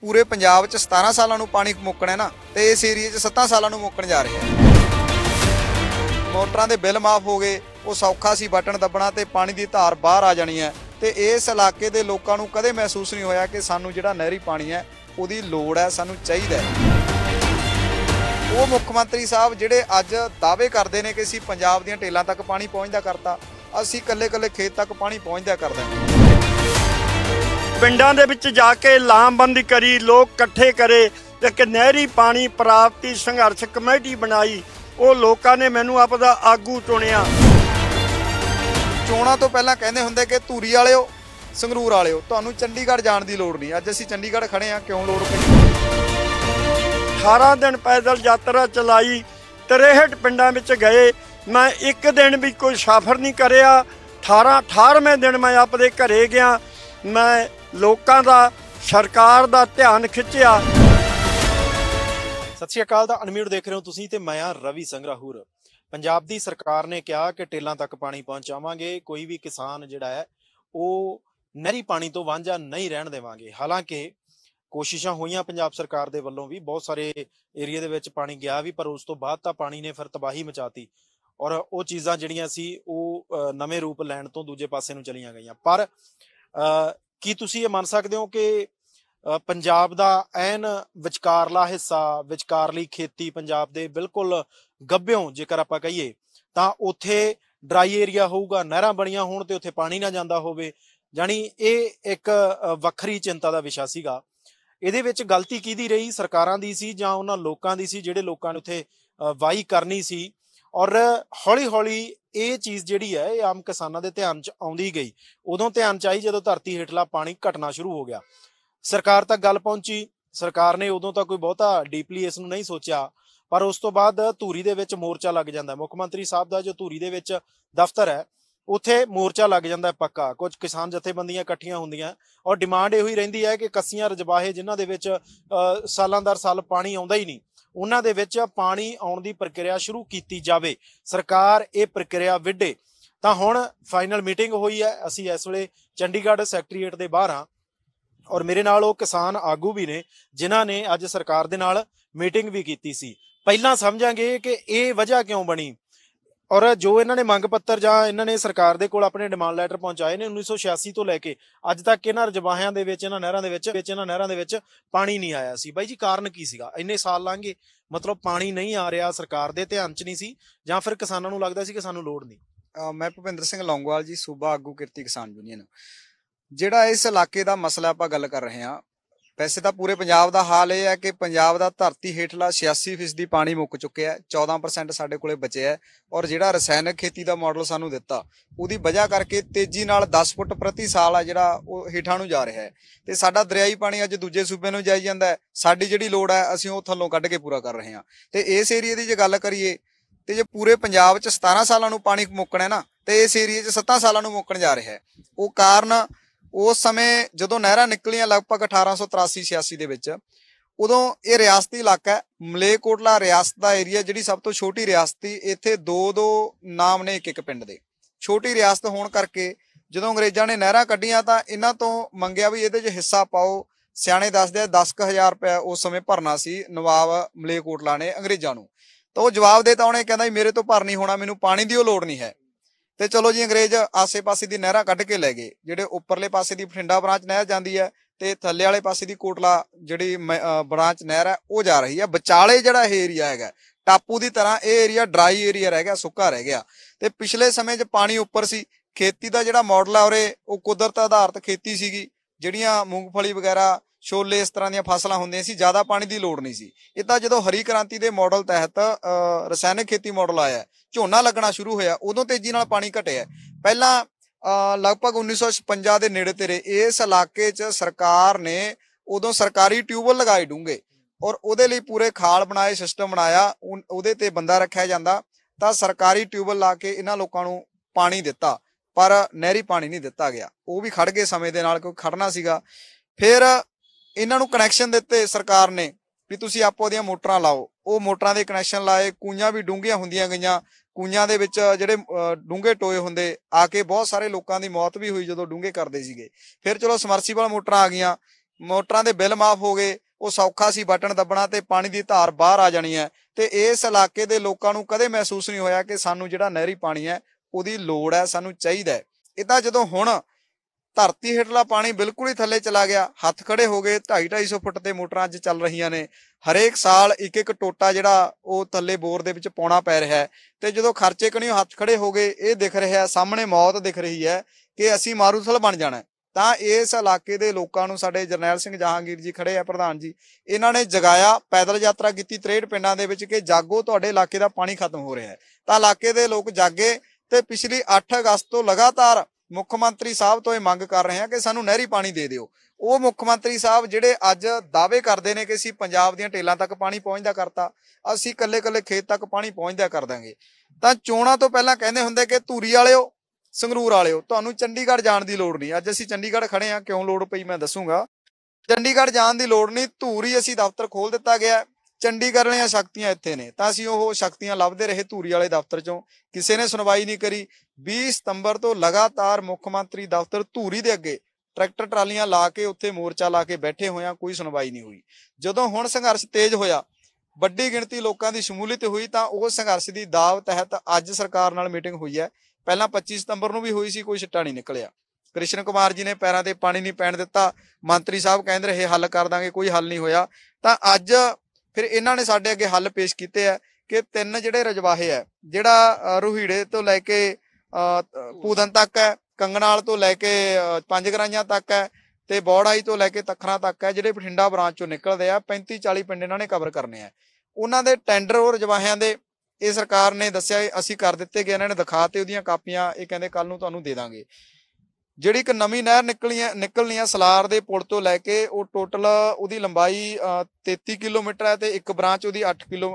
ਪੂਰੇ ਪੰਜਾਬ 'ਚ 17 ਸਾਲਾਂ ਨੂੰ ਪਾਣੀ ਮੁੱਕਣਾ ਨਾ ਤੇ ਇਸ ਏਰੀਆ 'ਚ 7 ਸਾਲਾਂ ਨੂੰ ਮੁੱਕਣ ਜਾ ਰਿਹਾ ਮੋਟਰਾਂ ਦੇ ਬਿੱਲ ਮਾਫ ਹੋ ਗਏ ਉਹ ਸੌਖਾ ਸੀ ਬਟਨ ਦੱਬਣਾ ਤੇ ਪਾਣੀ ਦੀ ਧਾਰ ਬਾਹਰ ਆ ਜਾਣੀ ਹੈ ਤੇ ਇਸ ਇਲਾਕੇ ਦੇ ਲੋਕਾਂ ਨੂੰ ਕਦੇ ਮਹਿਸੂਸ ਨਹੀਂ ਹੋਇਆ ਕਿ ਸਾਨੂੰ ਜਿਹੜਾ ਨਹਿਰੀ ਪਾਣੀ ਹੈ ਉਹਦੀ ਲੋੜ ਹੈ ਸਾਨੂੰ ਚਾਹੀਦਾ ਉਹ ਮੁੱਖ ਮੰਤਰੀ ਸਾਹਿਬ ਜਿਹੜੇ ਅੱਜ ਦਾਅਵੇ ਕਰਦੇ ਨੇ ਕਿ ਅਸੀਂ ਪੰਜਾਬ ਦੀਆਂ ਟੇਲਾਂ ਤੱਕ ਪਾਣੀ ਪਹੁੰਚਦਾ ਕਰਤਾ ਅਸੀਂ ਕੱਲੇ-ਕੱਲੇ ਖੇਤ ਤੱਕ ਪਾਣੀ ਪਹੁੰਚਦਾ ਕਰਦਾ ਪਿੰਡਾਂ ਦੇ ਵਿੱਚ ਜਾ ਕੇ ਲਾਮਬੰਦੀ ਕਰੀ ਲੋਕ ਇਕੱਠੇ ਕਰੇ ਤੇ ਕਿ ਨਹਿਰੀ ਪਾਣੀ ਪ੍ਰਾਪਤੀ ਸੰਘਰਸ਼ ਕਮੇਟੀ ਬਣਾਈ ਉਹ ਲੋਕਾਂ ਨੇ ਮੈਨੂੰ ਆਪਦਾ ਆਗੂ ਚੁਣਿਆ ਚੋਣਾਂ ਤੋਂ ਪਹਿਲਾਂ ਕਹਿੰਦੇ ਹੁੰਦੇ ਕਿ ਧੂਰੀ ਵਾਲਿਓ ਸੰਗਰੂਰ ਵਾਲਿਓ ਤੁਹਾਨੂੰ ਚੰਡੀਗੜ੍ਹ ਜਾਣ ਦੀ ਲੋੜ ਨਹੀਂ ਅੱਜ ਅਸੀਂ ਚੰਡੀਗੜ੍ਹ ਖੜੇ ਆ ਕਿਉਂ ਲੋੜ ਪਈ 18 ਦਿਨ ਪੈਦਲ ਯਾਤਰਾ ਚਲਾਈ 63 ਪਿੰਡਾਂ ਵਿੱਚ ਗਏ ਮੈਂ ਇੱਕ ਦਿਨ ਵੀ ਕੋਈ ਸਫ਼ਰ ਨਹੀਂ ਕਰਿਆ 18 18ਵੇਂ ਦਿਨ ਮੈਂ ਆਪਦੇ ਘਰੇ ਗਿਆ ਮੈਂ ਲੋਕਾਂ ਦਾ ਸਰਕਾਰ ਦਾ ਧਿਆਨ ਖਿੱਚਿਆ ਸਤਿ ਸ਼੍ਰੀ ਅਕਾਲ ਦਾ ਅਨਮੀਰ ਦੇਖ ਰਹੇ ਹੋ ਤੁਸੀਂ ਤੇ ਮੈਂ ਆ ਰਵੀ ਸੰਗਰਾਹੂਰ ਪੰਜਾਬ ਦੀ ਸਰਕਾਰ ਨੇ ਕਿਹਾ ਕਿ ਟੇਲਾਂ ਤੱਕ ਪਾਣੀ ਪਹੁੰਚਾਵਾਂਗੇ ਕੋਈ ਵੀ ਕਿਸਾਨ ਜਿਹੜਾ ਹੈ ਉਹ ਨਹਿਰੀ ਪਾਣੀ ਤੋਂ ਵਾਂਝਾ ਨਹੀਂ ਰਹਿਣ ਦੇਵਾਂਗੇ ਹਾਲਾਂਕਿ ਕੋਸ਼ਿਸ਼ਾਂ ਹੋਈਆਂ ਪੰਜਾਬ ਸਰਕਾਰ ਦੇ ਵੱਲੋਂ ਵੀ ਬਹੁਤ ਸਾਰੇ ਏਰੀਆ ਦੇ ਵਿੱਚ ਪਾਣੀ ਗਿਆ ਵੀ ਪਰ ਉਸ ਤੋਂ ਬਾਅਦ ਤਾਂ ਪਾਣੀ ਨੇ ਫਿਰ ਤਬਾਹੀ ਮਚਾਤੀ ਔਰ ਉਹ ਚੀਜ਼ਾਂ ਜਿਹੜੀਆਂ ਸੀ ਉਹ ਨਵੇਂ ਰੂਪ ਲੈਣ ਤੋਂ ਦੂਜੇ ਪਾਸੇ ਨੂੰ ਚਲੀਆਂ ਗਈਆਂ ਪਰ ਕੀ ਤੁਸੀਂ ਇਹ ਮੰਨ ਸਕਦੇ ਹੋ ਕਿ ਪੰਜਾਬ ਦਾ ਐਨ ਵਿਚਕਾਰਲਾ ਹਿੱਸਾ ਵਿਚਕਾਰਲੀ ਖੇਤੀ ਪੰਜਾਬ ਦੇ ਬਿਲਕੁਲ ਗੱਭਿਓਂ ਜੇਕਰ ਆਪਾਂ ਕਹੀਏ ਤਾਂ ਉਥੇ ਡਰਾਈ ਏਰੀਆ ਹੋਊਗਾ ਨਹਿਰਾਂ ਬਣੀਆਂ ਹੋਣ ਤੇ ਉਥੇ ਪਾਣੀ ਨਾ ਜਾਂਦਾ ਹੋਵੇ ਜਾਨੀ ਇਹ ਇੱਕ ਵੱਖਰੀ ਚਿੰਤਾ ਦਾ ਵਿਸ਼ਾ ਸੀਗਾ ਇਹਦੇ ਵਿੱਚ ਗਲਤੀ ਕਿਹਦੀ ਰਹੀ ਸਰਕਾਰਾਂ ਦੀ ਸੀ ਜਾਂ ਉਹਨਾਂ ਲੋਕਾਂ ਦੀ ਸੀ ਜਿਹੜੇ ਲੋਕਾਂ ਨੇ ਉਥੇ ਵਾਈ ਕਰਨੀ ਸੀ ਔਰ ਹੌਲੀ-ਹੌਲੀ ਇਹ ਚੀਜ਼ ਜਿਹੜੀ ਹੈ ਇਹ ਆਮ ਕਿਸਾਨਾਂ ਦੇ ਧਿਆਨ 'ਚ ਆਉਂਦੀ ਗਈ ਉਦੋਂ ਧਿਆਨ 'ਚ ਆਈ ਜਦੋਂ ਧਰਤੀ ਹੇਠਲਾ ਪਾਣੀ ਘਟਣਾ ਸ਼ੁਰੂ ਹੋ ਗਿਆ ਸਰਕਾਰ ਤੱਕ ਗੱਲ ਪਹੁੰਚੀ ਸਰਕਾਰ ਨੇ ਉਦੋਂ ਤਾਂ ਕੋਈ ਬਹੁਤਾ ਡੀਪਲੀ ਇਸ ਨੂੰ ਨਹੀਂ ਸੋਚਿਆ ਪਰ ਉਸ ਤੋਂ ਬਾਅਦ ਧੂਰੀ ਦੇ ਵਿੱਚ ਮੋਰਚਾ ਲੱਗ ਜਾਂਦਾ ਮੁੱਖ ਮੰਤਰੀ ਸਾਹਿਬ ਦਾ ਜੋ ਧੂਰੀ ਦੇ ਵਿੱਚ ਦਫ਼ਤਰ ਹੈ ਉੱਥੇ ਮੋਰਚਾ ਲੱਗ ਜਾਂਦਾ ਪੱਕਾ ਕੁਝ ਕਿਸਾਨ ਜਥੇਬੰਦੀਆਂ ਇਕੱਠੀਆਂ ਹੁੰਦੀਆਂ ਔਰ ਡਿਮਾਂਡ ਇਹੋ ਹੀ ਰਹਿੰਦੀ ਹੈ ਕਿ ਕੱਸੀਆਂ ਰਜਵਾਹੇ ਜਿਨ੍ਹਾਂ ਦੇ ਵਿੱਚ ਸਾਲਾਂ ਦਰ ਸਾਲ ਪਾਣੀ ਆਉਂਦਾ ਹੀ ਨਹੀਂ ਉਹਨਾਂ ਦੇ ਵਿੱਚ ਪਾਣੀ ਆਉਣ ਦੀ ਪ੍ਰਕਿਰਿਆ ਸ਼ੁਰੂ ਕੀਤੀ ਜਾਵੇ ਸਰਕਾਰ ਇਹ ਪ੍ਰਕਿਰਿਆ ਵਿੱਢੇ ਤਾਂ ਹੁਣ ਫਾਈਨਲ ਮੀਟਿੰਗ ਹੋਈ ਹੈ ਅਸੀਂ ਇਸ ਵੇਲੇ ਚੰਡੀਗੜ੍ਹ ਸੈਕਟਰੀਏਟ ਦੇ ਬਾਹਰ ਹਾਂ ਔਰ ਮੇਰੇ ਨਾਲ ਉਹ ਕਿਸਾਨ ਆਗੂ ਵੀ ਨੇ ਜਿਨ੍ਹਾਂ ਨੇ ਅੱਜ ਸਰਕਾਰ ਦੇ ਨਾਲ ਮੀਟਿੰਗ ਵੀ ਕੀਤੀ ਸੀ ਪਹਿਲਾਂ ਸਮਝਾਂਗੇ ਕਿ ਇਹ ਵਜ੍ਹਾ ਕਿਉਂ ਬਣੀ ਔਰ ਜੋ ਇਹਨਾਂ ਨੇ ਮੰਗ ਪੱਤਰ ਜਾਂ ਇਹਨਾਂ ਨੇ ਸਰਕਾਰ ਦੇ ਕੋਲ ਆਪਣੇ ਡਿਮਾਂਡ ਲੈਟਰ ਪਹੁੰਚਾਏ ਨੇ 1986 ਤੋਂ ਲੈ ਕੇ ਅੱਜ ਤੱਕ ਇਹਨਾਂ ਰਜਵਾਹਿਆਂ ਦੇ ਵਿੱਚ ਇਹਨਾਂ ਨਹਿਰਾਂ ਦੇ ਵਿੱਚ ਵਿੱਚ ਇਹਨਾਂ ਨਹਿਰਾਂ ਦੇ ਵਿੱਚ ਪਾਣੀ ਨਹੀਂ ਆਇਆ ਸੀ ਬਾਈ ਜੀ ਕਾਰਨ ਕੀ ਸੀਗਾ ਇੰਨੇ ਸਾਲ ਲੰਘੇ ਮਤਲਬ ਪਾਣੀ ਨਹੀਂ ਆ ਰਿਹਾ ਸਰਕਾਰ ਦੇ ਧਿਆਨ 'ਚ ਨਹੀਂ ਸੀ ਜਾਂ ਫਿਰ ਕਿਸਾਨਾਂ ਨੂੰ ਲੱਗਦਾ ਸੀ ਕਿ ਸਾਨੂੰ ਲੋੜ ਨਹੀਂ ਮੈਂ ਭਵਿੰਦਰ ਸਿੰਘ ਲੌਂਗਵਾਲ ਜੀ ਸੂਬਾ ਆਗੂ ਕਿਰਤੀ ਕਿਸਾਨ ਯੂਨੀਅਨ ਜਿਹੜਾ ਇਸ ਇਲਾਕੇ ਦਾ ਮਸਲਾ ਆਪਾਂ ਗੱਲ ਕਰ ਰਹੇ ਹਾਂ ਵੈਸੇ ਤਾਂ ਪੂਰੇ ਪੰਜਾਬ ਦਾ ਹਾਲ ਇਹ ਹੈ ਕਿ ਪੰਜਾਬ ਦਾ ਧਰਤੀ ਹੇਠਲਾ 86% ਪਾਣੀ ਮੁੱਕ ਚੁੱਕਿਆ ਹੈ 14% ਸਾਡੇ ਕੋਲੇ ਬਚਿਆ ਹੈ ਔਰ ਜਿਹੜਾ ਰਸਾਇਣਕ ਖੇਤੀ ਦਾ ਮਾਡਲ ਸਾਨੂੰ ਦਿੱਤਾ ਉਹਦੀ ਵਜ੍ਹਾ ਕਰਕੇ ਤੇਜ਼ੀ ਨਾਲ 10 ਫੁੱਟ ਪ੍ਰਤੀ ਸਾਲ ਆ ਜਿਹੜਾ ਉਹ ਹੇਠਾਂ ਨੂੰ ਜਾ ਰਿਹਾ ਹੈ ਤੇ ਸਾਡਾ ਦਰਿਆਈ ਪਾਣੀ ਅੱਜ ਦੂਜੇ ਸੂਬੇ ਨੂੰ ਜਾਈ ਜਾਂਦਾ ਹੈ ਸਾਡੀ ਜਿਹੜੀ ਲੋੜ ਹੈ ਅਸੀਂ ਉਹ ਥੱਲੋਂ ਕੱਢ ਕੇ ਪੂਰਾ ਕਰ ਰਹੇ ਹਾਂ ਤੇ ਇਸ ਏਰੀਆ ਦੀ ਜੇ ਗੱਲ ਕਰੀਏ ਤੇ ਜੇ ਪੂਰੇ ਪੰਜਾਬ 'ਚ 17 ਸਾਲਾਂ ਨੂੰ ਪਾਣੀ ਮੁੱਕਣਾ ਹੈ ਨਾ ਤੇ ਇਸ ਏਰੀਆ 'ਚ 7 ਸਾਲਾਂ ਨੂੰ ਮੁੱਕਣ ਜਾ ਰਿਹਾ ਹੈ ਉਹ ਕਾਰਨ ਉਸ ਸਮੇਂ ਜਦੋਂ ਨਹਿਰਾਂ ਨਿਕਲੀਆਂ ਲਗਭਗ 1883-86 ਦੇ ਵਿੱਚ ਉਦੋਂ ਇਹ ਰਿਆਸਤੀ ਇਲਾਕਾ ਹੈ ਮਲੇਕੋਟਲਾ ਰਿਆਸਤ ਦਾ ਏਰੀਆ ਜਿਹੜੀ ਸਭ ਤੋਂ ਛੋਟੀ ਰਿਆਸਤੀ ਇੱਥੇ ਦੋ ਦੋ ਨਾਮ ਨੇ ਇੱਕ ਇੱਕ ਪਿੰਡ ਦੇ ਛੋਟੀ ਰਿਆਸਤ ਹੋਣ ਕਰਕੇ ਜਦੋਂ ਅੰਗਰੇਜ਼ਾਂ ਨੇ ਨਹਿਰਾਂ ਕੱਢੀਆਂ ਤਾਂ ਇਹਨਾਂ ਤੋਂ ਮੰਗਿਆ ਵੀ ਇਹਦੇ 'ਚ ਹਿੱਸਾ ਪਾਓ ਸਿਆਣੇ ਦੱਸਦੇ ਆ 10000 ਰੁਪਏ ਉਸ ਸਮੇਂ ਭਰਨਾ ਸੀ ਨਵਾਬ ਮਲੇਕੋਟਲਾ ਨੇ ਅੰਗਰੇਜ਼ਾਂ ਨੂੰ ਤਾਂ ਉਹ ਜਵਾਬ ਦੇ ਤਾਂ ਉਹਨੇ ਕਹਿੰਦਾ ਮੇਰੇ ਤੋਂ ਭਰ ਨਹੀਂ ਹੋਣਾ ਮੈਨੂੰ ਪਾਣੀ ਦੀ ਉਹ ਲੋੜ ਨਹੀਂ ਹੈ ਤੇ ਚਲੋ ਜੀ ਅੰਗਰੇਜ਼ ਆਸੇ-ਪਾਸੇ ਦੀ ਨਹਿਰਾਂ ਕੱਢ ਕੇ ਲੈ ਗਏ ਜਿਹੜੇ ਉੱਪਰਲੇ ਪਾਸੇ ਦੀ ਫਿੰਡਾ ਬ੍ਰਾਂਚ ਨਹਿਰ ਜਾਂਦੀ ਹੈ ਤੇ ਥੱਲੇ ਵਾਲੇ ਪਾਸੇ ਦੀ ਕੋਟਲਾ ਜਿਹੜੀ ਬ੍ਰਾਂਚ ਨਹਿਰ ਹੈ ਉਹ ਜਾ ਰਹੀ ਹੈ ਵਿਚਾਲੇ ਜਿਹੜਾ ਇਹ ਏਰੀਆ ਹੈਗਾ ਟਾਪੂ ਦੀ ਤਰ੍ਹਾਂ ਇਹ ਏਰੀਆ ਡਰਾਈ ਏਰੀਆ ਰਹਿ ਗਿਆ ਸੁੱਕਾ ਰਹਿ ਗਿਆ ਤੇ ਪਿਛਲੇ ਸਮੇਂ 'ਚ ਪਾਣੀ ਉੱਪਰ ਸੀ ਖੇਤੀ ਦਾ ਜਿਹੜਾ ਮਾਡਲ ਆ ਔਰੇ ਉਹ ਕੁਦਰਤ ਆਧਾਰਿਤ ਖੇਤੀ ਸੀਗੀ ਜਿਹੜੀਆਂ ਮੂੰਗਫਲੀ ਵਗੈਰਾ ਛੋਲੇ ਇਸ ਤਰ੍ਹਾਂ ਦੀਆਂ ਫਸਲਾਂ ਹੁੰਦੀਆਂ ਸੀ ਜ਼ਿਆਦਾ ਪਾਣੀ ਦੀ ਲੋੜ ਨਹੀਂ ਸੀ ਇਹ ਤਾਂ ਜਦੋਂ ਹਰੀ ਕ੍ਰਾਂਤੀ ਦੇ ਮਾਡਲ ਤਹਿਤ ਰਸਾਇਣਿਕ ਖੇਤੀ ਮਾਡਲ ਆਇਆ ਝੋਨਾ ਲੱਗਣਾ ਸ਼ੁਰੂ ਹੋਇਆ ਉਦੋਂ ਤੇਜ਼ੀ ਨਾਲ ਪਾਣੀ ਘਟਿਆ ਪਹਿਲਾਂ ਲਗਭਗ 1956 ਦੇ ਨੇੜੇ ਤੇਰੇ ਇਸ ਇਲਾਕੇ 'ਚ ਸਰਕਾਰ ਨੇ ਉਦੋਂ ਸਰਕਾਰੀ ਟਿਊਬਲ ਲਗਾਏ ਡੂੰਗੇ ਔਰ ਉਹਦੇ ਲਈ ਪੂਰੇ ਖਾਲ ਬਣਾਏ ਸਿਸਟਮ ਬਣਾਇਆ ਉਹਦੇ ਤੇ ਬੰਦਾ ਰੱਖਿਆ ਜਾਂਦਾ ਤਾਂ ਸਰਕਾਰੀ ਟਿਊਬਲ ਲਾ ਕੇ ਇਹਨਾਂ ਲੋਕਾਂ ਨੂੰ ਪਾਣੀ ਦਿੱਤਾ ਪਰ ਨਹਿਰੀ ਪਾਣੀ ਨਹੀਂ ਦਿੱਤਾ ਗਿਆ ਉਹ ਵੀ ਖੜ ਗਏ ਸਮੇਂ ਦੇ ਨਾਲ ਕੋਈ ਖੜਨਾ ਸੀਗਾ ਫਿਰ ਇਹਨਾਂ ਨੂੰ ਕਨੈਕਸ਼ਨ ਦਿੱਤੇ ਸਰਕਾਰ ਨੇ ਵੀ ਤੁਸੀਂ ਆਪੋ ਦੀਆਂ ਮੋਟਰਾਂ ਲਾਓ ਉਹ ਮੋਟਰਾਂ ਦੇ ਕਨੈਕਸ਼ਨ ਲਾਏ ਕੂਈਆਂ ਵੀ ਡੂੰਘੀਆਂ ਹੁੰਦੀਆਂ ਗਈਆਂ ਕੂਈਆਂ ਦੇ ਵਿੱਚ ਜਿਹੜੇ ਡੂੰਘੇ ਟੋਏ ਹੁੰਦੇ ਆ ਕੇ ਬਹੁਤ ਸਾਰੇ ਲੋਕਾਂ ਦੀ ਮੌਤ ਵੀ ਹੋਈ ਜਦੋਂ ਡੂੰਘੇ ਕਰਦੇ ਸੀਗੇ ਫਿਰ ਚਲੋ ਸਮਰਸੀਬਲ ਮੋਟਰਾਂ ਆ ਗਈਆਂ ਮੋਟਰਾਂ ਦੇ ਬਿੱਲ ਮਾਫ ਹੋ ਗਏ ਉਹ ਸੌਖਾ ਸੀ ਬਟਨ ਦੱਬਣਾ ਤੇ ਪਾਣੀ ਦੀ ਧਾਰ ਬਾਹਰ ਆ ਜਾਣੀ ਹੈ ਤੇ ਇਸ ਇਲਾਕੇ ਦੇ ਲੋਕਾਂ ਨੂੰ ਕਦੇ ਮਹਿਸੂਸ ਨਹੀਂ ਹੋਇਆ ਕਿ ਸਾਨੂੰ ਜਿਹੜਾ ਨਹਿਰੀ ਪਾਣੀ ਹੈ ਉਹਦੀ ਲੋੜ ਹੈ ਸਾਨੂੰ ਚਾਹੀਦਾ ਹੈ ਇਦਾਂ ਜਦੋਂ ਹੁਣ ਧਰਤੀ ਹੇਠਲਾ ਪਾਣੀ ਬਿਲਕੁਲ ਹੀ ਥੱਲੇ ਚਲਾ ਗਿਆ ਹੱਥ ਖੜੇ ਹੋ ਗਏ 2.5 250 ਫੁੱਟ ਤੇ ਮੋਟਰਾਂ ਅੱਜ ਚੱਲ ਰਹੀਆਂ ਨੇ ਹਰੇਕ ਸਾਲ ਇੱਕ ਇੱਕ ਟੋਟਾ ਜਿਹੜਾ ਉਹ ਥੱਲੇ ਬੋਰ ਦੇ ਵਿੱਚ ਪਾਉਣਾ ਪੈ ਰਿਹਾ ਹੈ ਤੇ ਜਦੋਂ ਖਰਚੇ ਕਣੀ ਹੱਥ ਖੜੇ ਹੋ ਗਏ ਇਹ ਦਿਖ ਰਿਹਾ ਸਾਹਮਣੇ ਮੌਤ ਦਿਖ ਰਹੀ ਹੈ ਕਿ ਅਸੀਂ ਮਾਰੂਥਲ ਬਣ ਜਾਣਾ ਤਾਂ ਇਸ ਇਲਾਕੇ ਦੇ ਲੋਕਾਂ ਨੂੰ ਸਾਡੇ ਜਰਨੈਲ ਸਿੰਘ ਜਹਾਂਗੀਰ ਜੀ ਖੜੇ ਆ ਪ੍ਰਧਾਨ ਜੀ ਇਹਨਾਂ ਨੇ ਜਗਾਇਆ ਪੈਦਲ ਯਾਤਰਾ ਕੀਤੀ 63 ਪਿੰਡਾਂ ਦੇ ਵਿੱਚ ਕਿ ਜਾਗੋ ਤੁਹਾਡੇ ਇਲਾਕੇ ਦਾ ਪਾਣੀ ਖਤਮ ਹੋ ਰਿਹਾ ਹੈ ਤਾਂ ਇਲਾਕੇ ਦੇ ਲੋਕ ਜਾਗੇ ਤੇ ਪਿਛਲੀ 8 ਅਗਸਤ ਤੋਂ ਲਗਾਤਾਰ ਮੁੱਖ ਮੰਤਰੀ ਸਾਹਿਬ ਤੋਂ ਇਹ ਮੰਗ ਕਰ ਰਹੇ ਹਾਂ ਕਿ ਸਾਨੂੰ ਨਹਿਰੀ ਪਾਣੀ ਦੇ ਦਿਓ ਉਹ ਮੁੱਖ ਮੰਤਰੀ ਸਾਹਿਬ ਜਿਹੜੇ ਅੱਜ ਦਾਅਵੇ ਕਰਦੇ ਨੇ ਕਿ ਅਸੀਂ ਪੰਜਾਬ ਦੀਆਂ ਟੇਲਾਂ ਤੱਕ ਪਾਣੀ ਪਹੁੰਚਦਾ ਕਰਤਾ ਅਸੀਂ ਕੱਲੇ-ਕੱਲੇ ਖੇਤ ਤੱਕ ਪਾਣੀ ਪਹੁੰਚਦਾ ਕਰ ਦਾਂਗੇ ਤਾਂ ਚੋਣਾਂ ਤੋਂ ਪਹਿਲਾਂ ਕਹਿੰਦੇ ਹੁੰਦੇ ਕਿ ਧੂਰੀ ਵਾਲਿਓ ਸੰਗਰੂਰ ਵਾਲਿਓ ਤੁਹਾਨੂੰ ਚੰਡੀਗੜ੍ਹ ਜਾਣ ਦੀ ਲੋੜ ਨਹੀਂ ਅੱਜ ਅਸੀਂ ਚੰਡੀਗੜ੍ਹ ਖੜੇ ਆ ਕਿਉਂ ਲੋੜ ਪਈ ਮੈਂ ਦੱਸੂਗਾ ਚੰਡੀਗੜ੍ਹ ਜਾਣ ਦੀ ਲੋੜ ਨਹੀਂ ਧੂਰੀ ਅਸੀਂ ਦਫ਼ਤਰ ਖੋਲ ਦਿੱਤਾ ਗਿਆ ਚੰਡੀਗੜ੍ਹ ਵਾਲੀਆਂ ਸ਼ਕਤੀਆਂ ਇੱਥੇ ਨੇ ਤਾਂ ਅਸੀਂ ਉਹ ਸ਼ਕਤੀਆਂ ਲੱਭਦੇ ਰਹੇ ਧੂਰੀ ਵਾਲੇ ਦਫ਼ਤਰ ਚੋਂ ਕਿਸੇ ਨੇ ਸੁਣਵਾਈ ਨਹੀਂ ਕਰੀ 20 ਸਤੰਬਰ ਤੋਂ ਲਗਾਤਾਰ ਮੁੱਖ ਮੰਤਰੀ ਦਫ਼ਤਰ ਧੂਰੀ ਦੇ ਅੱਗੇ ਟਰੈਕਟਰ ਟਰਾਲੀਆਂ ਲਾ ਕੇ ਉੱਥੇ ਮੋਰਚਾ ਲਾ ਕੇ ਬੈਠੇ ਹੋਇਆ ਕੋਈ ਸੁਣਵਾਈ ਨਹੀਂ ਹੋਈ ਜਦੋਂ ਹੁਣ ਸੰਘਰਸ਼ ਤੇਜ਼ ਹੋਇਆ ਵੱਡੀ ਗਿਣਤੀ ਲੋਕਾਂ ਦੀ ਸ਼ਮੂਲੀਅਤ ਹੋਈ ਤਾਂ ਉਹ ਸੰਘਰਸ਼ ਦੀ ਦਾਅਵ ਤਹਿਤ ਅੱਜ ਸਰਕਾਰ ਨਾਲ ਮੀਟਿੰਗ ਹੋਈ ਹੈ ਪਹਿਲਾਂ 25 ਸਤੰਬਰ ਨੂੰ ਵੀ ਹੋਈ ਸੀ ਕੋਈ ਛੱਟਾ ਨਹੀਂ ਨਿਕਲਿਆ ਕ੍ਰਿਸ਼ਨ ਕੁਮਾਰ ਜੀ ਨੇ ਪੈਰਾਂ ਤੇ ਪਾਣੀ ਨਹੀਂ ਪੈਣ ਦਿੱਤਾ ਮੰਤਰੀ ਸਾਹਿਬ ਕਹਿੰਦੇ ਰਹੇ ਹੱਲ ਕਰ ਦਾਂਗੇ ਕੋਈ ਹੱਲ ਨਹੀਂ ਹੋਇਆ ਤਾਂ ਅੱਜ ਫਿਰ ਇਹਨਾਂ ਨੇ ਸਾਡੇ ਅੱਗੇ ਹੱਲ ਪੇਸ਼ ਕੀਤੇ ਆ ਕਿ ਤਿੰਨ ਜਿਹੜੇ ਰਜਵਾਹੇ ਆ ਜਿਹੜਾ ਰੁਹੀੜੇ ਤੋਂ ਲੈ ਕੇ ਪੂਦਨ ਤੱਕ ਹੈ ਕੰਗਨਾਲ ਤੋਂ ਲੈ ਕੇ ਪੰਜ ਗਰਾਈਆਂ ਤੱਕ ਹੈ ਤੇ ਬੌੜਾਈ ਤੋਂ ਲੈ ਕੇ ਤਖਰਾ ਤੱਕ ਹੈ ਜਿਹੜੇ ਬਠਿੰਡਾ ਬ੍ਰਾਂਚ ਚੋਂ ਨਿਕਲਦੇ ਆ 35 40 ਪਿੰਡ ਇਹਨਾਂ ਨੇ ਕਵਰ ਕਰਨੇ ਆ ਉਹਨਾਂ ਦੇ ਟੈਂਡਰ ਔਰ ਰਜਵਾਹਿਆਂ ਦੇ ਇਹ ਸਰਕਾਰ ਨੇ ਦੱਸਿਆ ਅਸੀਂ ਕਰ ਦਿੱਤੇ ਗਏ ਇਹਨਾਂ ਨੇ ਦਿਖਾਤੇ ਉਹਦੀਆਂ ਕਾਪੀਆਂ ਇਹ ਕਹਿੰਦੇ ਕੱਲ ਨੂੰ ਤੁਹਾਨੂੰ ਦੇ ਦਾਂਗੇ ਜਿਹੜੀ ਇੱਕ ਨਵੀਂ ਨਹਿਰ ਨਿਕਲਣੀ ਹੈ ਨਿਕਲਣੀ ਹੈ ਸਲਾਰ ਦੇ ਪੁਲ ਤੋਂ ਲੈ ਕੇ ਉਹ ਟੋਟਲ ਉਹਦੀ ਲੰਬਾਈ 33 ਕਿਲੋਮੀਟਰ ਹੈ ਤੇ ਇੱਕ ਬ੍ਰਾਂਚ ਉਹਦੀ 8 ਕਿਲੋ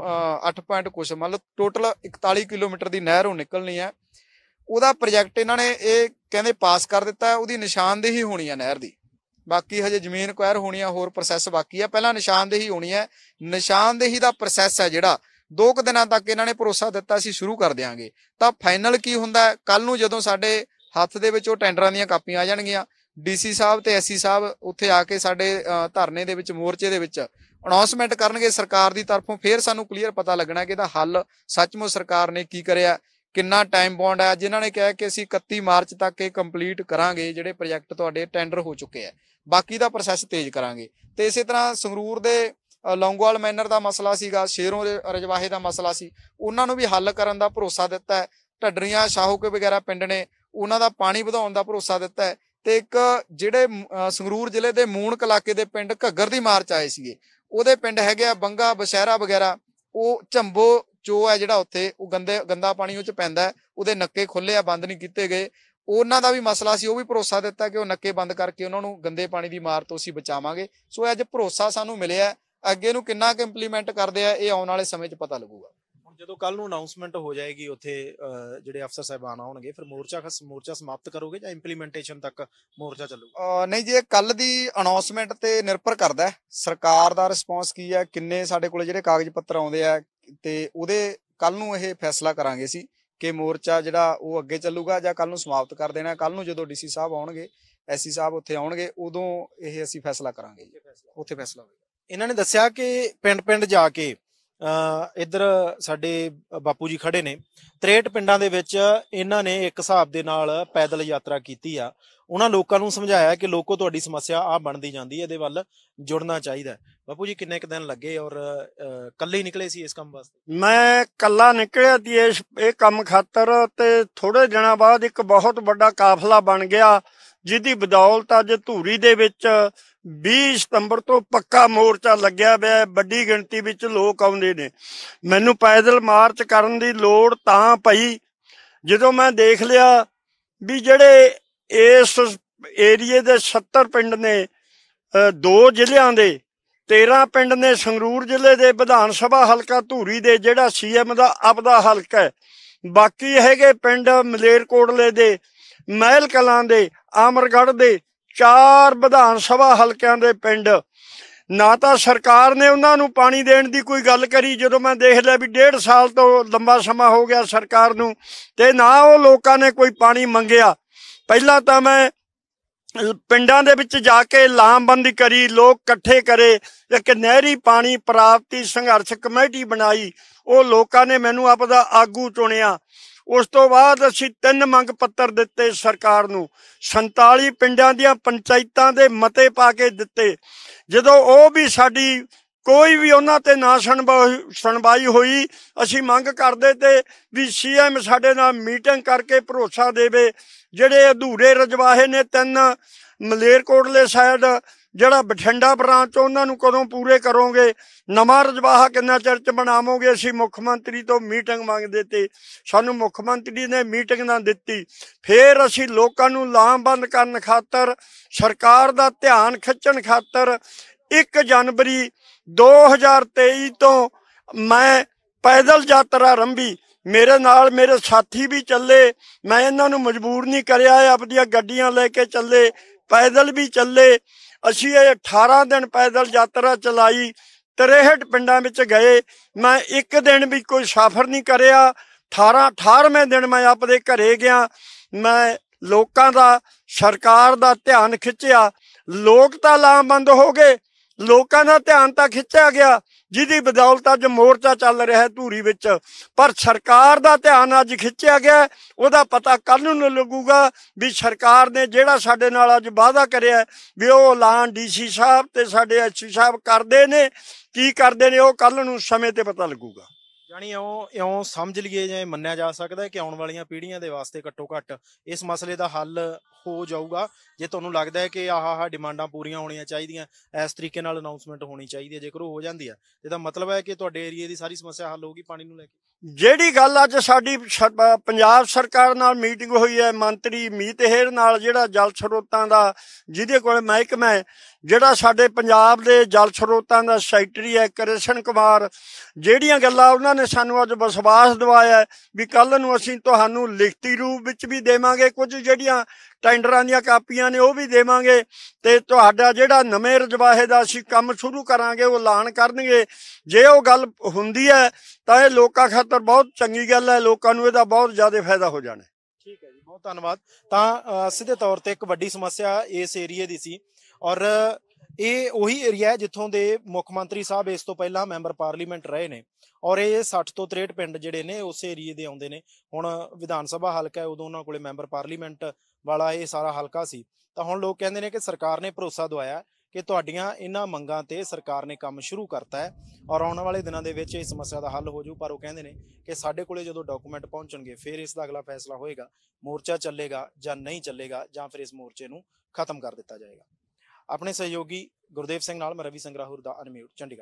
8 ਪੁਆਇੰਟ ਕੁਛ ਮਤਲਬ ਟੋਟਲ 41 ਕਿਲੋਮੀਟਰ ਦੀ ਨਹਿਰ ਉਹ ਨਿਕਲਣੀ ਹੈ ਉਹਦਾ ਪ੍ਰੋਜੈਕਟ ਇਹਨਾਂ ਨੇ ਇਹ ਕਹਿੰਦੇ ਪਾਸ ਕਰ ਦਿੱਤਾ ਉਹਦੀ ਨਿਸ਼ਾਨਦੇਹੀ ਹੋਣੀ ਹੈ ਨਹਿਰ ਦੀ ਬਾਕੀ ਹਜੇ ਜ਼ਮੀਨ ਕੁਐਰ ਹੋਣੀ ਆ ਹੋਰ ਪ੍ਰੋਸੈਸ ਬਾਕੀ ਆ ਪਹਿਲਾਂ ਨਿਸ਼ਾਨਦੇਹੀ ਹੋਣੀ ਹੈ ਨਿਸ਼ਾਨਦੇਹੀ ਦਾ ਪ੍ਰੋਸੈਸ ਹੈ ਜਿਹੜਾ ਦੋ ਕੁ ਦਿਨਾਂ ਤੱਕ ਇਹਨਾਂ ਨੇ ਭਰੋਸਾ ਦਿੱਤਾ ਸੀ ਸ਼ੁਰੂ ਕਰ ਦੇਾਂਗੇ ਤਾਂ ਫਾਈਨਲ ਕੀ ਹੁੰਦਾ ਕੱਲ ਨੂੰ ਜਦੋਂ ਸਾਡੇ ਹੱਥ ਦੇ ਵਿੱਚ ਉਹ ਟੈਂਡਰਾਂ ਦੀਆਂ ਕਾਪੀਆਂ ਆ ਜਾਣਗੀਆਂ ਡੀਸੀ ਸਾਹਿਬ ਤੇ ਐਸਸੀ ਸਾਹਿਬ ਉੱਥੇ ਆ ਕੇ ਸਾਡੇ ਧਰਨੇ ਦੇ ਵਿੱਚ ਮੋਰਚੇ ਦੇ ਵਿੱਚ ਅਨਾਉਂਸਮੈਂਟ ਕਰਨਗੇ ਸਰਕਾਰ ਦੀ ਤਰਫੋਂ ਫੇਰ ਸਾਨੂੰ ਕਲੀਅਰ ਪਤਾ ਲੱਗਣਾ ਕਿ ਇਹਦਾ ਹੱਲ ਸੱਚਮੁੱਚ ਸਰਕਾਰ ਨੇ ਕੀ ਕਰਿਆ ਕਿੰਨਾ ਟਾਈਮ ਬੌਂਡ ਹੈ ਜਿਨ੍ਹਾਂ ਨੇ ਕਿਹਾ ਕਿ ਅਸੀਂ 31 ਮਾਰਚ ਤੱਕ ਇਹ ਕੰਪਲੀਟ ਕਰਾਂਗੇ ਜਿਹੜੇ ਪ੍ਰੋਜੈਕਟ ਤੁਹਾਡੇ ਟੈਂਡਰ ਹੋ ਚੁੱਕੇ ਆ ਬਾਕੀ ਦਾ ਪ੍ਰੋਸੈਸ ਤੇਜ਼ ਕਰਾਂਗੇ ਤੇ ਇਸੇ ਤਰ੍ਹਾਂ ਸੰਗਰੂਰ ਦੇ ਲੌਂਗਵਾਲ ਮੈਨਰ ਦਾ ਮਸਲਾ ਸੀਗਾ ਸ਼ੇਰੋਂ ਦੇ ਰਜਵਾਹੇ ਦਾ ਮਸਲਾ ਸੀ ਉਹਨਾਂ ਨੂੰ ਵੀ ਹੱਲ ਕਰਨ ਦਾ ਭਰੋਸਾ ਦਿੱਤਾ ਹੈ ਢੱਡਰੀਆਂ ਸ਼ਾਹੋਕੇ ਵਗੈਰਾ ਪਿੰਡ ਨੇ ਉਹਨਾਂ ਦਾ ਪਾਣੀ ਵਧਾਉਣ ਦਾ ਭਰੋਸਾ ਦਿੱਤਾ ਹੈ ਤੇ ਇੱਕ ਜਿਹੜੇ ਸੰਗਰੂਰ ਜ਼ਿਲ੍ਹੇ ਦੇ ਮੂਣ ਕਲਾਕੇ ਦੇ ਪਿੰਡ ਘੱਗਰ ਦੀ ਮਾਰਚ ਆਏ ਸੀਗੇ ਉਹਦੇ ਪਿੰਡ ਹੈਗੇ ਆ ਬੰਗਾ ਬਸ਼ਹਿਰਾ ਵਗੈਰਾ ਉਹ ਝੰਬੋ ਚੋ ਹੈ ਜਿਹੜਾ ਉੱਥੇ ਉਹ ਗੰਦੇ ਗੰਦਾ ਪਾਣੀ ਉਹ ਚ ਪੈਂਦਾ ਉਹਦੇ ਨੱਕੇ ਖੁੱਲੇ ਆ ਬੰਦ ਨਹੀਂ ਕੀਤੇ ਗਏ ਉਹਨਾਂ ਦਾ ਵੀ ਮਸਲਾ ਸੀ ਉਹ ਵੀ ਭਰੋਸਾ ਦਿੱਤਾ ਕਿ ਉਹ ਨੱਕੇ ਬੰਦ ਕਰਕੇ ਉਹਨਾਂ ਨੂੰ ਗੰਦੇ ਪਾਣੀ ਦੀ ਮਾਰ ਤੋਂ ਅਸੀਂ ਬਚਾਵਾਂਗੇ ਸੋ ਅੱਜ ਭਰੋਸਾ ਸਾਨੂੰ ਮਿਲਿਆ ਅੱਗੇ ਨੂੰ ਕਿੰਨਾ ਕੰਪਲੀਮੈਂਟ ਇੰਪਲੀਮੈਂਟ ਕਰਦੇ ਆ ਇਹ ਆਉਣ ਵਾਲੇ ਸਮੇਂ 'ਚ ਪਤਾ ਲੱਗੂਗਾ ਜਦੋਂ ਕੱਲ ਨੂੰ ਅਨਾਉਂਸਮੈਂਟ ਹੋ ਜਾਏਗੀ ਉੱਥੇ ਜਿਹੜੇ ਅਫਸਰ ਸਾਹਿਬਾਨ ਆਉਣਗੇ ਫਿਰ ਮੋਰਚਾ ਖਸ ਮੋਰਚਾ ਸਮਾਪਤ ਕਰੋਗੇ ਜਾਂ ਇੰਪਲੀਮੈਂਟੇਸ਼ਨ ਤੱਕ ਮੋਰਚਾ ਚੱਲੂਗਾ ਨਹੀਂ ਜੀ ਇਹ ਕੱਲ ਦੀ ਅਨਾਉਂਸਮੈਂਟ ਤੇ ਨਿਰਭਰ ਕਰਦਾ ਹੈ ਸਰਕਾਰ ਦਾ ਰਿਸਪੌਂਸ ਕੀ ਹੈ ਕਿੰਨੇ ਸਾਡੇ ਕੋਲ ਜਿਹੜੇ ਕਾਗਜ਼ ਪੱਤਰ ਆਉਂਦੇ ਆ ਤੇ ਉਹਦੇ ਕੱਲ ਨੂੰ ਇਹ ਫੈਸਲਾ ਕਰਾਂਗੇ ਸੀ ਕਿ ਮੋਰਚਾ ਜਿਹੜਾ ਉਹ ਅੱਗੇ ਚੱਲੂਗਾ ਜਾਂ ਕੱਲ ਨੂੰ ਸਮਾਪਤ ਕਰ ਦੇਣਾ ਕੱਲ ਨੂੰ ਜਦੋਂ ਡੀਸੀ ਸਾਹਿਬ ਆਉਣਗੇ ਐਸਸੀ ਸਾਹਿਬ ਉੱਥੇ ਆਉਣਗੇ ਉਦੋਂ ਇਹ ਅਸੀਂ ਫੈਸਲਾ ਕਰਾਂਗੇ ਉੱਥੇ ਫੈਸਲਾ ਹੋਵੇਗਾ ਇਹਨਾਂ ਨੇ ਦੱਸਿਆ ਕਿ ਪਿੰਡ ਪਿੰਡ ਜਾ ਕੇ ਇਧਰ ਸਾਡੇ ਬਾਪੂ ਜੀ ਖੜੇ ਨੇ 63 ਪਿੰਡਾਂ ਦੇ ਵਿੱਚ ਇਹਨਾਂ ਨੇ ਇੱਕ ਹਿਸਾਬ ਦੇ ਨਾਲ ਪੈਦਲ ਯਾਤਰਾ ਕੀਤੀ ਆ ਉਹਨਾਂ ਲੋਕਾਂ ਨੂੰ ਸਮਝਾਇਆ ਕਿ ਲੋਕੋ ਤੁਹਾਡੀ ਸਮੱਸਿਆ ਆ ਬਣਦੀ ਜਾਂਦੀ ਹੈ ਇਹਦੇ ਵੱਲ ਜੁੜਨਾ ਚਾਹੀਦਾ ਬਾਪੂ ਜੀ ਕਿੰਨੇ ਕ ਦਿਨ ਲੱਗੇ ਔਰ ਕੱਲੇ ਹੀ ਨਿਕਲੇ ਸੀ ਇਸ ਕੰਮ ਵਾਸਤੇ ਮੈਂ ਕੱਲਾ ਨਿਕਲਿਆ ਸੀ ਇਸ ਇਹ ਕੰਮ ਖਾਤਰ ਤੇ ਥੋੜੇ ਦਿਨਾਂ ਬਾਅਦ ਇੱਕ ਬਹੁਤ ਵੱਡਾ ਕਾਫਲਾ ਬਣ ਗਿਆ ਜਿਹਦੀ ਬਦੌਲਤ ਅੱਜ ਧੂਰੀ ਦੇ ਵਿੱਚ 20 ਸਤੰਬਰ ਤੋਂ ਪੱਕਾ ਮੋਰਚਾ ਲੱਗਿਆ ਹੋਇਆ ਹੈ ਵੱਡੀ ਗਿਣਤੀ ਵਿੱਚ ਲੋਕ ਆਉਂਦੇ ਨੇ ਮੈਨੂੰ ਪੈਦਲ ਮਾਰਚ ਕਰਨ ਦੀ ਲੋੜ ਤਾਂ ਪਈ ਜਦੋਂ ਮੈਂ ਦੇਖ ਲਿਆ ਵੀ ਜਿਹੜੇ ਇਸ ਏਰੀਏ ਦੇ 70 ਪਿੰਡ ਨੇ ਦੋ ਜ਼ਿਲ੍ਹਿਆਂ ਦੇ 13 ਪਿੰਡ ਨੇ ਸੰਗਰੂਰ ਜ਼ਿਲ੍ਹੇ ਦੇ ਵਿਧਾਨ ਸਭਾ ਹਲਕਾ ਧੂਰੀ ਦੇ ਜਿਹੜਾ ਸੀਐਮ ਦਾ ਆਪਦਾ ਹਲਕਾ ਹੈ ਬਾਕੀ ਹੈਗੇ ਪਿੰਡ ਮਲੇਰਕੋਟਲੇ ਦੇ ਮਹਿਲ ਕਲਾਂ ਦੇ ਅਮਰਗੜ ਦੇ ਚਾਰ ਵਿਧਾਨ ਸਭਾ ਹਲਕਿਆਂ ਦੇ ਪਿੰਡ ਨਾ ਤਾਂ ਸਰਕਾਰ ਨੇ ਉਹਨਾਂ ਨੂੰ ਪਾਣੀ ਦੇਣ ਦੀ ਕੋਈ ਗੱਲ ਕਰੀ ਜਦੋਂ ਮੈਂ ਦੇਖ ਲਿਆ ਵੀ ਡੇਢ ਸਾਲ ਤੋਂ ਲੰਬਾ ਸਮਾਂ ਹੋ ਗਿਆ ਸਰਕਾਰ ਨੂੰ ਤੇ ਨਾ ਉਹ ਲੋਕਾਂ ਨੇ ਕੋਈ ਪਾਣੀ ਮੰਗਿਆ ਪਹਿਲਾਂ ਤਾਂ ਮੈਂ ਪਿੰਡਾਂ ਦੇ ਵਿੱਚ ਜਾ ਕੇ ਲਾਮਬੰਦੀ ਕਰੀ ਲੋਕ ਇਕੱਠੇ ਕਰੇ ਇੱਕ ਨਹਿਰੀ ਪਾਣੀ ਪ੍ਰਾਪਤੀ ਸੰਘਰਸ਼ ਕਮੇਟੀ ਬਣਾਈ ਉਹ ਲੋਕਾਂ ਨੇ ਮੈਨੂੰ ਆਪਦਾ ਆਗੂ ਚੁਣਿਆ ਉਸ ਤੋਂ ਬਾਅਦ ਅਸੀਂ ਤਿੰਨ ਮੰਗ ਪੱਤਰ ਦਿੱਤੇ ਸਰਕਾਰ ਨੂੰ 47 ਪਿੰਡਾਂ ਦੀਆਂ ਪੰਚਾਇਤਾਂ ਦੇ ਮਤੇ ਪਾ ਕੇ ਦਿੱਤੇ ਜਦੋਂ ਉਹ ਵੀ ਸਾਡੀ ਕੋਈ ਵੀ ਉਹਨਾਂ ਤੇ ਨਾ ਸੁਣਵਾਈ ਹੋਈ ਅਸੀਂ ਮੰਗ ਕਰਦੇ ਤੇ ਵੀ ਸੀਐਮ ਸਾਡੇ ਨਾਲ ਮੀਟਿੰਗ ਕਰਕੇ ਭਰੋਸਾ ਦੇਵੇ ਜਿਹੜੇ ਅਧੂਰੇ ਰਜਵਾਹੇ ਨੇ ਤਿੰਨ ਮਲੇਰਕੋਟਲੇ ਸਾਈਡ ਜਿਹੜਾ ਬਠਿੰਡਾ ਬ੍ਰਾਂਚ ਉਹਨਾਂ ਨੂੰ ਕਦੋਂ ਪੂਰੇ ਕਰੋਗੇ ਨਵਾਂ ਰਜਵਾਹਾ ਕਿੰਨਾ ਚਿਰ ਚ ਬਣਾਵੋਗੇ ਅਸੀਂ ਮੁੱਖ ਮੰਤਰੀ ਤੋਂ ਮੀਟਿੰਗ ਮੰਗਦੇ ਤੇ ਸਾਨੂੰ ਮੁੱਖ ਮੰਤਰੀ ਨੇ ਮੀਟਿੰਗ ਨਾ ਦਿੱਤੀ ਫੇਰ ਅਸੀਂ ਲੋਕਾਂ ਨੂੰ ਲਾਮਬੰਦ ਕਰਨ ਖਾਤਰ ਸਰਕਾਰ ਦਾ ਧਿਆਨ ਖਿੱਚਣ ਖਾਤਰ 1 ਜਨਵਰੀ 2023 ਤੋਂ ਮੈਂ ਪੈਦਲ ਯਾਤਰਾ ਰੰਭੀ ਮੇਰੇ ਨਾਲ ਮੇਰੇ ਸਾਥੀ ਵੀ ਚੱਲੇ ਮੈਂ ਇਹਨਾਂ ਨੂੰ ਮਜਬੂਰ ਨਹੀਂ ਕਰਿਆ ਆਪਣੀਆਂ ਗੱਡੀਆਂ ਲੈ ਕੇ ਚੱਲੇ ਪੈਦਲ ਵੀ ਚੱਲੇ ਅਸੀਂ ਇਹ 18 ਦਿਨ ਪੈਦਲ ਯਾਤਰਾ ਚਲਾਈ 63 ਪਿੰਡਾਂ ਵਿੱਚ ਗਏ ਮੈਂ ਇੱਕ ਦਿਨ ਵੀ ਕੋਈ ਸਫ਼ਰ ਨਹੀਂ ਕਰਿਆ 18 18ਵੇਂ ਦਿਨ ਮੈਂ ਆਪਦੇ ਘਰੇ ਗਿਆ ਮੈਂ ਲੋਕਾਂ ਦਾ ਸਰਕਾਰ ਦਾ ਧਿਆਨ ਖਿੱਚਿਆ ਲੋਕ ਤਾਂ ਲਾਮਬੰਦ ਹੋ ਗਏ ਲੋਕਾਂ ਦਾ ਧਿਆਨ ਤਾਂ ਖਿੱਚਿਆ ਗਿਆ ਜਿਹਦੀ ਬਦੌਲਤ ਅੱਜ ਮੋਰਚਾ ਚੱਲ ਰਿਹਾ ਧੂਰੀ ਵਿੱਚ ਪਰ ਸਰਕਾਰ ਦਾ ਧਿਆਨ ਅੱਜ ਖਿੱਚਿਆ ਗਿਆ ਉਹਦਾ ਪਤਾ ਕੱਲ ਨੂੰ ਲੱਗੂਗਾ ਵੀ ਸਰਕਾਰ ਨੇ ਜਿਹੜਾ ਸਾਡੇ ਨਾਲ ਅੱਜ ਵਾਅਦਾ ਕਰਿਆ ਵੀ ਉਹ ਐਲਾਨ ਡੀਸੀ ਸਾਹਿਬ ਤੇ ਸਾਡੇ ਐਸਸੀ ਸਾਹਿਬ ਕਰਦੇ ਨੇ ਕੀ ਕਰਦੇ ਨੇ ਉਹ ਕੱਲ ਨੂੰ ਸਮੇਂ ਤੇ ਪਤਾ ਲੱਗੂਗਾ ਯਾਨੀ ਇਉਂ ਇਉਂ ਸਮਝ ਲਈਏ ਜਾਂ ਮੰਨਿਆ ਜਾ ਸਕਦਾ ਹੈ ਕਿ ਆਉਣ ਵਾਲੀਆਂ ਪੀੜ੍ਹੀਆਂ ਦੇ ਵਾਸਤੇ ਘੱਟੋ ਘੱਟ ਇਸ ਮਸਲੇ ਦਾ ਹੱਲ ਹੋ ਜਾਊਗਾ ਜੇ ਤੁਹਾਨੂੰ ਲੱਗਦਾ ਹੈ ਕਿ ਆਹ ਆਹ ਡਿਮਾਂਡਾਂ ਪੂਰੀਆਂ ਹੋਣੀਆਂ ਚਾਹੀਦੀਆਂ ਇਸ ਤਰੀਕੇ ਨਾਲ ਅਨਾਉਂਸਮੈਂਟ ਹੋਣੀ ਚਾਹੀਦੀ ਹੈ ਜੇਕਰ ਉਹ ਹੋ ਜਾਂਦੀ ਹੈ ਇਹਦਾ ਮਤਲਬ ਹੈ ਕਿ ਤੁਹਾਡੇ ਏਰੀਆ ਦੀ ਸਾਰੀ ਸਮੱਸਿਆ ਹੱਲ ਹੋਊਗੀ ਪਾਣੀ ਨੂੰ ਲੈ ਕੇ ਜਿਹੜੀ ਗੱਲ ਅੱਜ ਸਾਡੀ ਪੰਜਾਬ ਸਰਕਾਰ ਨਾਲ ਮੀਟਿੰਗ ਹੋਈ ਹੈ ਮੰਤਰੀ ਮੀਤਹਿਰ ਨਾਲ ਜਿਹੜਾ ਜਲ ਸਰੋਤਾਂ ਦਾ ਜਿਹਦੇ ਕੋਲ ਮਹਿਕਮਾ ਹੈ ਜਿਹੜਾ ਸਾਡੇ ਪੰਜਾਬ ਦੇ ਜਲ ਸਰੋਤਾਂ ਦਾ ਸੈਕਟਰੀ ਹੈ ਕ੍ਰਿਸ਼ਨ ਕੁਮਾਰ ਜਿਹੜੀਆਂ ਗੱਲਾਂ ਉਹਨਾਂ ਨੇ ਨੇ ਸਾਨੂੰ ਅੱਜ ਵਿਸ਼ਵਾਸ ਦਿਵਾਇਆ ਵੀ ਕੱਲ ਨੂੰ ਅਸੀਂ ਤੁਹਾਨੂੰ ਲਿਖਤੀ ਰੂਪ ਵਿੱਚ ਵੀ ਦੇਵਾਂਗੇ ਕੁਝ ਜਿਹੜੀਆਂ ਟੈਂਡਰਾਂ ਦੀਆਂ ਕਾਪੀਆਂ ਨੇ ਉਹ ਵੀ ਦੇਵਾਂਗੇ ਤੇ ਤੁਹਾਡਾ ਜਿਹੜਾ ਨਵੇਂ ਰਜਵਾਹੇ ਦਾ ਅਸੀਂ ਕੰਮ ਸ਼ੁਰੂ ਕਰਾਂਗੇ ਉਹ ਐਲਾਨ ਕਰਨਗੇ ਜੇ ਉਹ ਗੱਲ ਹੁੰਦੀ ਹੈ ਤਾਂ ਇਹ ਲੋਕਾਂ ਖਾਤਰ ਬਹੁਤ ਚੰਗੀ ਗੱਲ ਹੈ ਲੋਕਾਂ ਨੂੰ ਇਹਦਾ ਬਹੁਤ ਜ਼ਿਆਦਾ ਫਾਇਦਾ ਹੋ ਜਾਣਾ ਠੀਕ ਹੈ ਜੀ ਬਹੁਤ ਧੰਨਵਾਦ ਤਾਂ ਸਿੱਧੇ ਤੌਰ ਤੇ ਇੱਕ ਵੱਡੀ ਸਮੱਸਿਆ ਇਸ ਏਰੀਏ ਦੀ ਸੀ ਔਰ ਇਹ ਉਹੀ ਏਰੀਆ ਹੈ ਜਿੱਥੋਂ ਦੇ ਮੁੱਖ ਮੰਤਰੀ ਸਾਹਿਬ ਇਸ ਤੋਂ ਪਹਿਲਾਂ ਮੈਂਬਰ ਪਾਰਲੀਮੈਂਟ ਰਹੇ ਨੇ ਔਰ ਇਹ 60 ਤੋਂ 63 ਪਿੰਡ ਜਿਹੜੇ ਨੇ ਉਸ ਏਰੀਏ ਦੇ ਆਉਂਦੇ ਨੇ ਹੁਣ ਵਿਧਾਨ ਸਭਾ ਹਲਕਾ ਹੈ ਉਦੋਂ ਉਹਨਾਂ ਕੋਲੇ ਮੈਂਬਰ ਪਾਰਲੀਮੈਂਟ ਵਾਲਾ ਇਹ ਸਾਰਾ ਹਲਕਾ ਸੀ ਤਾਂ ਹੁਣ ਲੋਕ ਕਹਿੰਦੇ ਨੇ ਕਿ ਸਰਕਾਰ ਨੇ ਭਰੋਸਾ ਦਵਾਇਆ ਕਿ ਤੁਹਾਡੀਆਂ ਇਹਨਾਂ ਮੰਗਾਂ ਤੇ ਸਰਕਾਰ ਨੇ ਕੰਮ ਸ਼ੁਰੂ ਕਰਤਾ ਹੈ ਔਰ ਆਉਣ ਵਾਲੇ ਦਿਨਾਂ ਦੇ ਵਿੱਚ ਇਹ ਸਮੱਸਿਆ ਦਾ ਹੱਲ ਹੋ ਜੂ ਪਰ ਉਹ ਕਹਿੰਦੇ ਨੇ ਕਿ ਸਾਡੇ ਕੋਲੇ ਜਦੋਂ ਡਾਕੂਮੈਂਟ ਪਹੁੰਚਣਗੇ ਫਿਰ ਇਸ ਦਾ ਅਗਲਾ ਫੈਸਲਾ ਹੋਏਗਾ ਮੋਰਚਾ ਚੱਲੇਗਾ ਜਾਂ ਨਹੀਂ ਚੱਲੇਗਾ ਜਾਂ ਫਿਰ ਇਸ ਮੋਰਚੇ ਨੂੰ ਖਤਮ ਕਰ ਦਿੱਤਾ ਜਾਏਗਾ ਆਪਣੇ ਸਹਿਯੋਗੀ ਗੁਰਦੇਵ ਸਿੰਘ ਨਾਲ ਮੈਂ ਰਵੀ ਸੰਗਰਾਹੁਰ ਦਾ ਅਨਮਿਊਟ ਚੰਡੀਗੜ੍ਹ